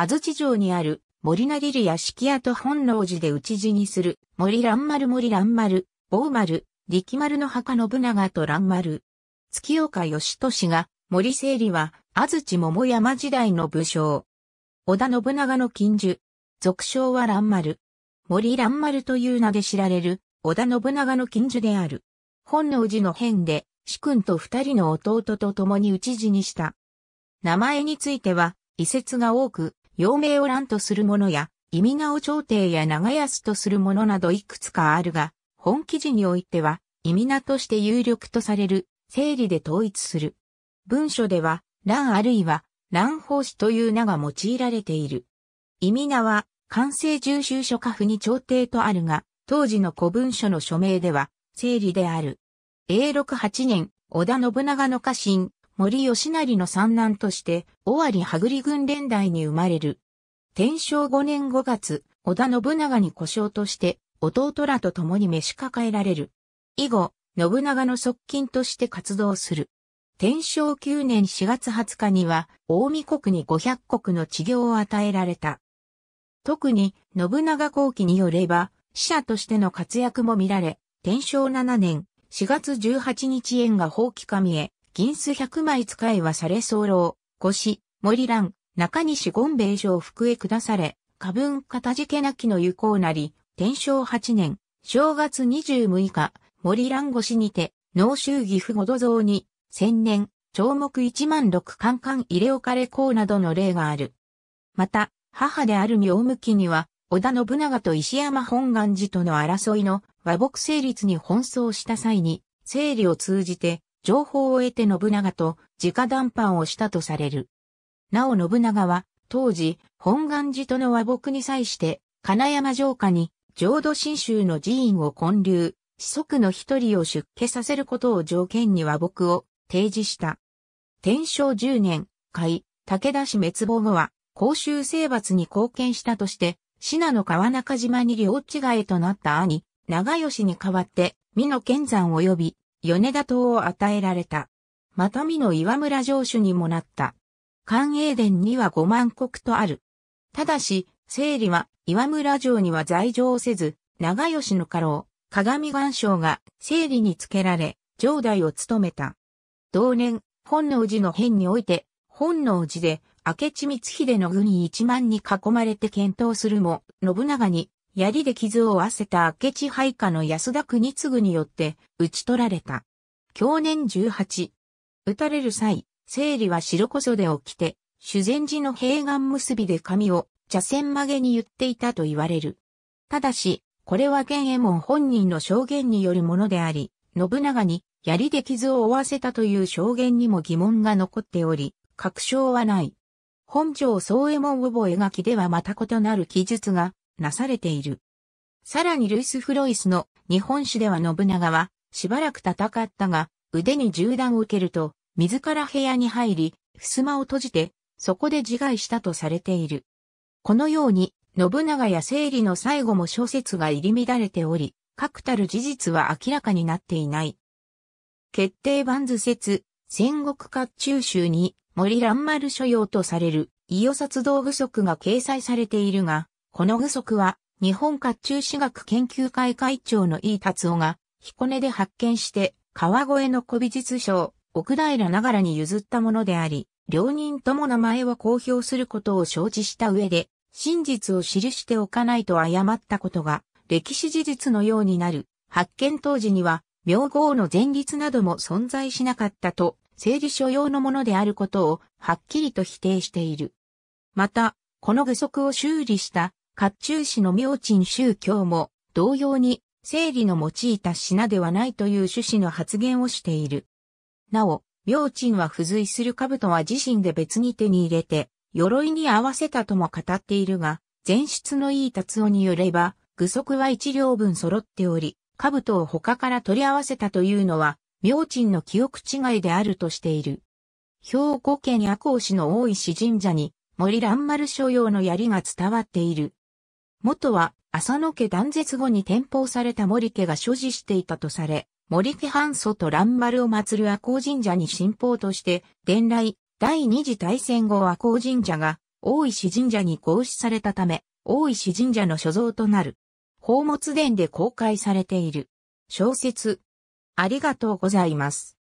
安土城にある森なり屋敷屋と本能寺で討ち死にする森蘭丸森蘭丸、坊丸、力丸の墓信長と蘭丸。月岡義俊が森整理は安土桃山時代の武将。織田信長の近所、俗称は蘭丸。森蘭丸という名で知られる織田信長の近所である。本能寺の変で、主君と二人の弟と共に討ち死にした。名前については、遺説が多く、陽明を乱とする者や、意味名を朝廷や長安とする者などいくつかあるが、本記事においては、意味名として有力とされる、整理で統一する。文書では、乱あるいは、乱法師という名が用いられている。意味名は、関西重修書家府に朝廷とあるが、当時の古文書の署名では、整理である。永禄8年、織田信長の家臣、森義成の三男として、尾張羽栗軍連代に生まれる。天正5年5月、織田信長に故障として、弟らと共に召し抱えられる。以後、信長の側近として活動する。天正9年4月20日には、大見国に500国の治療を与えられた。特に、信長後期によれば、死者としての活躍も見られ、天正7年4月18日縁が放棄神へ、銀数百枚使えはされ候、腰、森蘭、中西権兵衛城福へ下され、家文片たじけなきの行こうなり、天正八年、正月二十六日、森蘭越しにて、農州岐阜五度像に、千年、長目一万六カカン入れ置かれこうなどの例がある。また、母である妙向きには、織田信長と石山本願寺との争いの和睦成立に奔走した際に、整理を通じて情報を得て信長と直談判をしたとされる。なお信長は、当時、本願寺との和睦に際して、金山城下に、浄土真宗の寺院を建立、子息の一人を出家させることを条件に和睦を提示した。天正十年、年、海、武田氏滅亡後は、公衆征伐に貢献したとして、信濃川中島に領違いとなった兄、長吉に代わって、美濃剣山及び、米田島を与えられた。また美の岩村城主にもなった。関英殿には五万国とある。ただし、整理は岩村城には在城せず、長吉の家老、鏡岩章が整理につけられ、城代を務めた。同年、本能寺の変において、本能寺で明智光秀の軍に一万に囲まれて検討するも、信長に槍で傷を負わせた明智配下の安田国次によって撃ち取られた。享年18。撃たれる際、生理は白こそで起きて、修善寺の平岸結びで髪を茶筅曲げに言っていたと言われる。ただし、これは玄右衛門本人の証言によるものであり、信長に槍で傷を負わせたという証言にも疑問が残っており、確証はない。本条宗右衛門覚書ではまた異なる記述がなされている。さらにルイス・フロイスの日本史では信長はしばらく戦ったが腕に銃弾を受けると自ら部屋に入り、襖を閉じてそこで自害したとされている。このように信長や生理の最後も小説が入り乱れており、確たる事実は明らかになっていない。決定版図説、戦国甲中州に森蘭丸所要とされる、伊予殺道具足が掲載されているが、この具足は、日本甲冑史学研究会会長の飯達夫が、彦根で発見して、川越の古美術商、奥平ながらに譲ったものであり、両人とも名前を公表することを承知した上で、真実を記しておかないと誤ったことが、歴史事実のようになる。発見当時には、名号の前立なども存在しなかったと、整理書用のものであることを、はっきりと否定している。また、この具足を修理した甲冑師の明珍宗教も同様に生理の用いた品ではないという趣旨の発言をしている。なお、明珍は付随する兜は自身で別に手に入れて、鎧に合わせたとも語っているが、前出のいい達夫によれば、具足は一両分揃っており、兜を他から取り合わせたというのは、明珍の記憶違いであるとしている。兵庫県阿行市の大石神社に、森蘭丸所用の槍が伝わっている。元は浅野家断絶後に転封された森家が所持していたとされ、森家半祖と蘭丸を祀る赤穂神社に信奉として、伝来、第二次大戦後赤穂神社が大石神社に合祀されたため、大石神社の所蔵となる。宝物殿で公開されている。小説。ありがとうございます。